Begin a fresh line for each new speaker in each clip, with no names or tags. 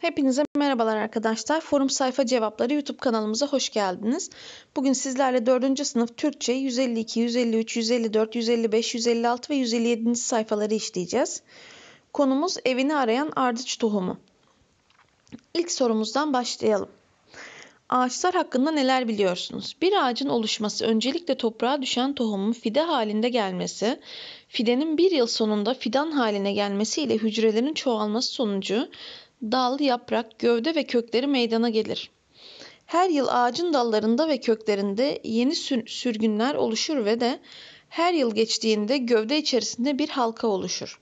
Hepinize merhabalar arkadaşlar. Forum Sayfa Cevapları YouTube kanalımıza hoş geldiniz. Bugün sizlerle 4. sınıf Türkçe 152, 153, 154, 155, 156 ve 157. sayfaları işleyeceğiz. Konumuz evini arayan ardıç tohumu. İlk sorumuzdan başlayalım. Ağaçlar hakkında neler biliyorsunuz? Bir ağacın oluşması öncelikle toprağa düşen tohumun fide halinde gelmesi, fidenin bir yıl sonunda fidan haline gelmesiyle hücrelerin çoğalması sonucu dal, yaprak, gövde ve kökleri meydana gelir. Her yıl ağacın dallarında ve köklerinde yeni sürgünler oluşur ve de her yıl geçtiğinde gövde içerisinde bir halka oluşur.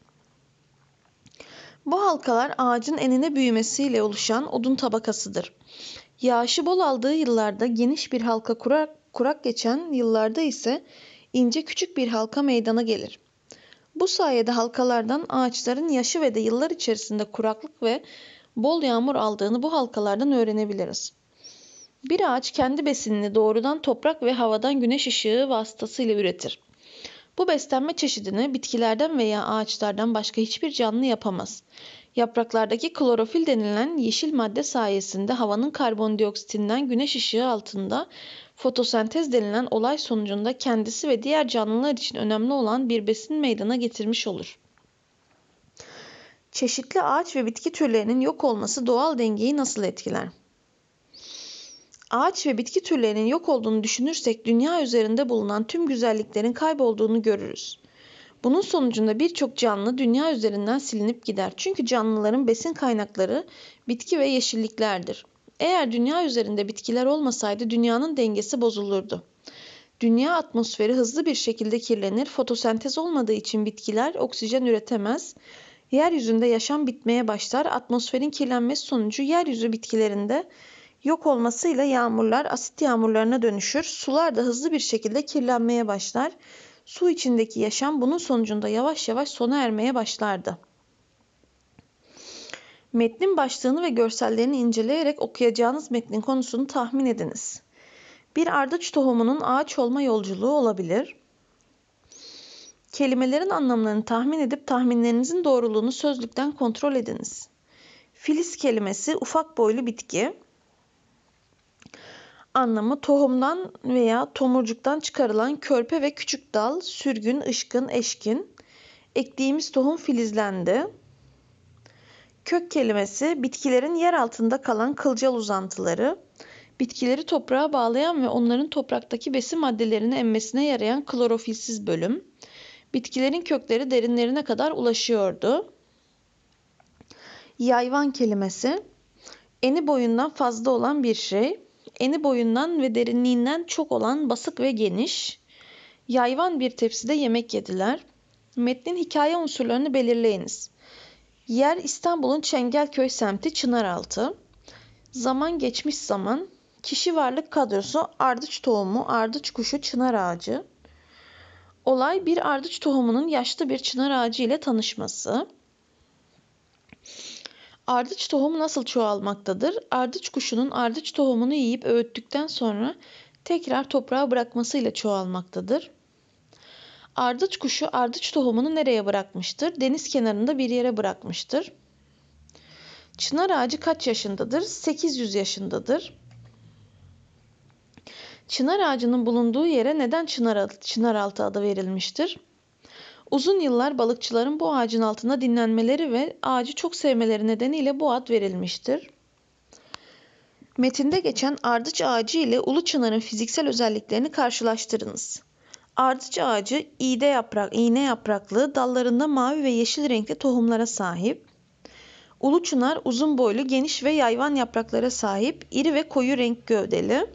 Bu halkalar ağacın enine büyümesiyle oluşan odun tabakasıdır. Yağışı bol aldığı yıllarda geniş bir halka kurak, kurak geçen yıllarda ise ince küçük bir halka meydana gelir. Bu sayede halkalardan ağaçların yaşı ve de yıllar içerisinde kuraklık ve bol yağmur aldığını bu halkalardan öğrenebiliriz. Bir ağaç kendi besinini doğrudan toprak ve havadan güneş ışığı vasıtasıyla üretir. Bu beslenme çeşidini bitkilerden veya ağaçlardan başka hiçbir canlı yapamaz. Yapraklardaki klorofil denilen yeşil madde sayesinde havanın karbondioksitinden güneş ışığı altında Fotosentez denilen olay sonucunda kendisi ve diğer canlılar için önemli olan bir besin meydana getirmiş olur. Çeşitli ağaç ve bitki türlerinin yok olması doğal dengeyi nasıl etkiler? Ağaç ve bitki türlerinin yok olduğunu düşünürsek dünya üzerinde bulunan tüm güzelliklerin kaybolduğunu görürüz. Bunun sonucunda birçok canlı dünya üzerinden silinip gider. Çünkü canlıların besin kaynakları bitki ve yeşilliklerdir. Eğer dünya üzerinde bitkiler olmasaydı dünyanın dengesi bozulurdu. Dünya atmosferi hızlı bir şekilde kirlenir, fotosentez olmadığı için bitkiler oksijen üretemez. Yeryüzünde yaşam bitmeye başlar. Atmosferin kirlenmesi sonucu yeryüzü bitkilerinde yok olmasıyla yağmurlar asit yağmurlarına dönüşür. Sular da hızlı bir şekilde kirlenmeye başlar. Su içindeki yaşam bunun sonucunda yavaş yavaş sona ermeye başlardı. Metnin başlığını ve görsellerini inceleyerek okuyacağınız metnin konusunu tahmin ediniz. Bir ardıç tohumunun ağaç olma yolculuğu olabilir. Kelimelerin anlamlarını tahmin edip tahminlerinizin doğruluğunu sözlükten kontrol ediniz. Filiz kelimesi ufak boylu bitki. Anlamı tohumdan veya tomurcuktan çıkarılan körpe ve küçük dal, sürgün, ışkın, eşkin. Ektiğimiz tohum filizlendi. Kök kelimesi bitkilerin yer altında kalan kılcal uzantıları, bitkileri toprağa bağlayan ve onların topraktaki besin maddelerini emmesine yarayan klorofilsiz bölüm. Bitkilerin kökleri derinlerine kadar ulaşıyordu. Yayvan kelimesi eni boyundan fazla olan bir şey. Eni boyundan ve derinliğinden çok olan basık ve geniş. Yayvan bir tepside yemek yediler. Metnin hikaye unsurlarını belirleyiniz. Yer İstanbul'un Çengelköy semti Çınaraltı. Zaman geçmiş zaman. Kişi varlık kadrosu ardıç tohumu, ardıç kuşu, çınar ağacı. Olay bir ardıç tohumunun yaşlı bir çınar ağacı ile tanışması. Ardıç tohumu nasıl çoğalmaktadır? Ardıç kuşunun ardıç tohumunu yiyip öğüttükten sonra tekrar toprağa bırakmasıyla çoğalmaktadır. Ardıç kuşu ardıç tohumunu nereye bırakmıştır? Deniz kenarında bir yere bırakmıştır. Çınar ağacı kaç yaşındadır? 800 yaşındadır. Çınar ağacının bulunduğu yere neden Çınaraltı adı verilmiştir? Uzun yıllar balıkçıların bu ağacın altında dinlenmeleri ve ağacı çok sevmeleri nedeniyle bu ad verilmiştir. Metinde geçen ardıç ağacı ile ulu çınarın fiziksel özelliklerini karşılaştırınız. Ardıç ağacı iğde yaprak, iğne yapraklı, dallarında mavi ve yeşil renkli tohumlara sahip. Ulu çınar uzun boylu, geniş ve yayvan yapraklara sahip, iri ve koyu renk gövdeli.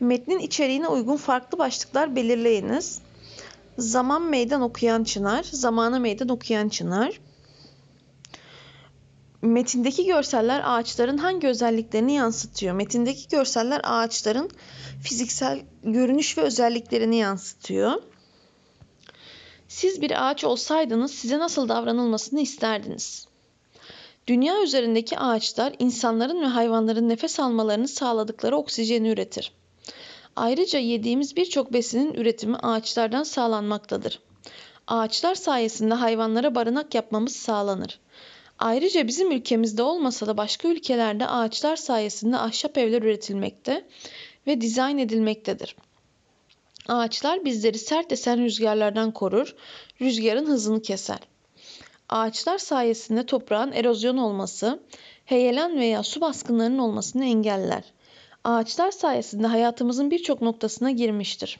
Metnin içeriğine uygun farklı başlıklar belirleyiniz. Zaman meydan okuyan çınar, zamanı meydan okuyan çınar metindeki görseller ağaçların hangi özelliklerini yansıtıyor? Metindeki görseller ağaçların fiziksel görünüş ve özelliklerini yansıtıyor. Siz bir ağaç olsaydınız size nasıl davranılmasını isterdiniz? Dünya üzerindeki ağaçlar insanların ve hayvanların nefes almalarını sağladıkları oksijeni üretir. Ayrıca yediğimiz birçok besinin üretimi ağaçlardan sağlanmaktadır. Ağaçlar sayesinde hayvanlara barınak yapmamız sağlanır. Ayrıca bizim ülkemizde olmasa da başka ülkelerde ağaçlar sayesinde ahşap evler üretilmekte ve dizayn edilmektedir. Ağaçlar bizleri sert esen rüzgarlardan korur, rüzgarın hızını keser. Ağaçlar sayesinde toprağın erozyon olması, heyelan veya su baskınlarının olmasını engeller. Ağaçlar sayesinde hayatımızın birçok noktasına girmiştir.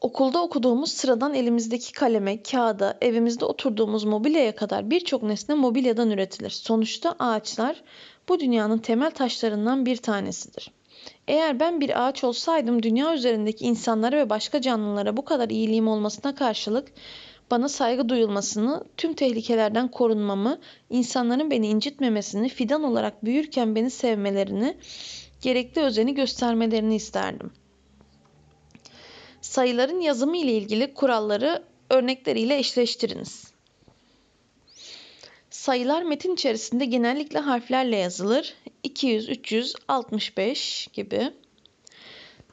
Okulda okuduğumuz sıradan elimizdeki kaleme, kağıda, evimizde oturduğumuz mobilyaya kadar birçok nesne mobilyadan üretilir. Sonuçta ağaçlar bu dünyanın temel taşlarından bir tanesidir. Eğer ben bir ağaç olsaydım dünya üzerindeki insanlara ve başka canlılara bu kadar iyiliğim olmasına karşılık bana saygı duyulmasını, tüm tehlikelerden korunmamı, insanların beni incitmemesini, fidan olarak büyürken beni sevmelerini, gerekli özeni göstermelerini isterdim.'' sayıların yazımı ile ilgili kuralları örnekleriyle eşleştiriniz. Sayılar metin içerisinde genellikle harflerle yazılır. 200, 300, 65 gibi.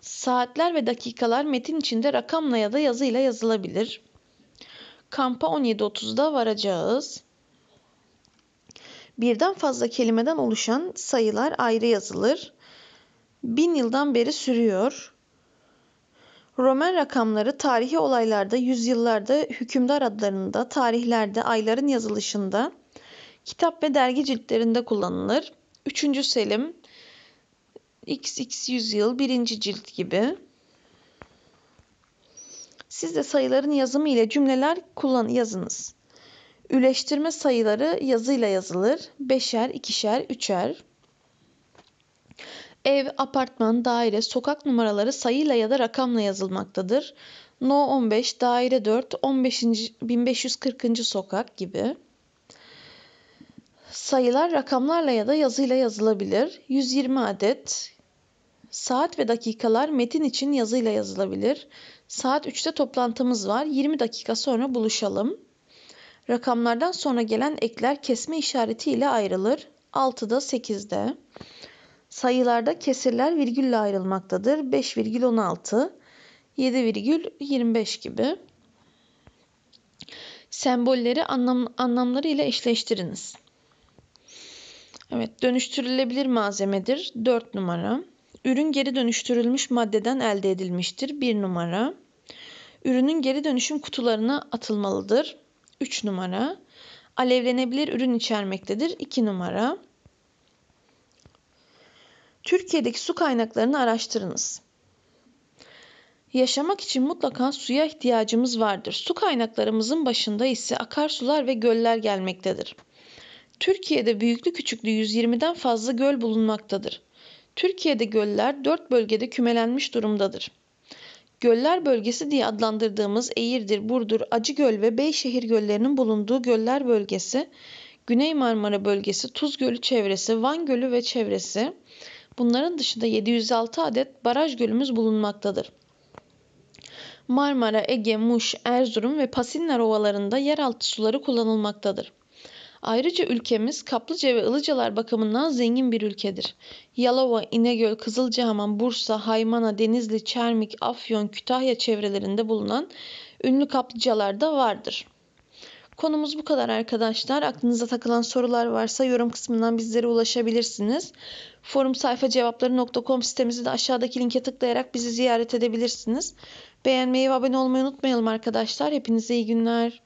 Saatler ve dakikalar metin içinde rakamla ya da yazıyla yazılabilir. Kampa 17.30'da varacağız. Birden fazla kelimeden oluşan sayılar ayrı yazılır. Bin yıldan beri sürüyor. Roman rakamları tarihi olaylarda, yüzyıllarda, hükümdar adlarında, tarihlerde, ayların yazılışında, kitap ve dergi ciltlerinde kullanılır. 3. Selim, XX yüzyıl 1. cilt gibi. Siz de sayıların yazımı ile cümleler kullan yazınız. Üleştirme sayıları yazıyla yazılır. Beşer, ikişer, üçer ev, apartman, daire, sokak numaraları sayıyla ya da rakamla yazılmaktadır. No 15, daire 4, 15. 1540. sokak gibi. Sayılar rakamlarla ya da yazıyla yazılabilir. 120 adet. Saat ve dakikalar metin için yazıyla yazılabilir. Saat 3'te toplantımız var. 20 dakika sonra buluşalım. Rakamlardan sonra gelen ekler kesme işareti ile ayrılır. 6'da 8'de sayılarda kesirler virgülle ayrılmaktadır. 5,16, 7,25 gibi. Sembolleri anlam, anlamları ile eşleştiriniz. Evet, dönüştürülebilir malzemedir. 4 numara. Ürün geri dönüştürülmüş maddeden elde edilmiştir. 1 numara. Ürünün geri dönüşüm kutularına atılmalıdır. 3 numara. Alevlenebilir ürün içermektedir. 2 numara. Türkiye'deki su kaynaklarını araştırınız. Yaşamak için mutlaka suya ihtiyacımız vardır. Su kaynaklarımızın başında ise akarsular ve göller gelmektedir. Türkiye'de büyüklü küçüklü 120'den fazla göl bulunmaktadır. Türkiye'de göller 4 bölgede kümelenmiş durumdadır. Göller bölgesi diye adlandırdığımız Eğirdir, Burdur, Acıgöl ve Beyşehir göllerinin bulunduğu göller bölgesi, Güney Marmara bölgesi, Tuz Gölü çevresi, Van Gölü ve çevresi, Bunların dışında 706 adet baraj gölümüz bulunmaktadır. Marmara, Ege, Muş, Erzurum ve Pasinler ovalarında yeraltı suları kullanılmaktadır. Ayrıca ülkemiz kaplıca ve ilıcalar bakımından zengin bir ülkedir. Yalova, İnegöl, Kızılcahaman, Bursa, Haymana, Denizli, Çermik, Afyon, Kütahya çevrelerinde bulunan ünlü kaplıcalar da vardır. Konumuz bu kadar arkadaşlar. Aklınıza takılan sorular varsa yorum kısmından bizlere ulaşabilirsiniz. Forum sayfa cevapları.com sitemizi de aşağıdaki linke tıklayarak bizi ziyaret edebilirsiniz. Beğenmeyi ve abone olmayı unutmayalım arkadaşlar. Hepinize iyi günler.